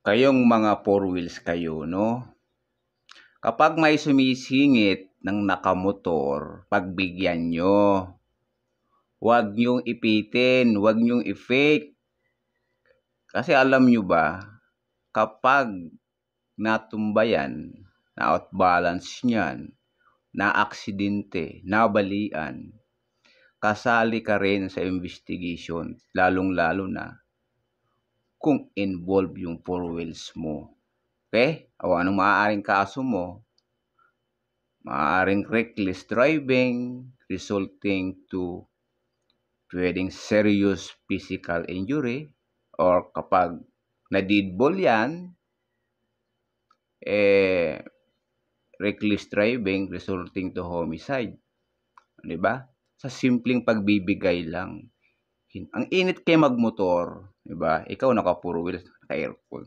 kayong mga four wheels kayo, no? Kapag may sumisingit ng nakamotor, pagbigyan nyo. Huwag nyong ipitin, huwag nyong i-fake. Kasi alam nyo ba, kapag natumbayan, na outbalance nyan, na aksidente, nabalian, kasali ka rin sa investigation, lalong-lalo na kung involve yung four wheels mo. Okay? O anong maaaring kaso mo? Maaaring reckless driving resulting to pwedeng serious physical injury or kapag nadidbol yan, eh, reckless driving resulting to homicide. Di ba? Sa simpleng pagbibigay lang. Ang init kay magmotor, Diba? Ikaw naka-four wheel, naka-aircon.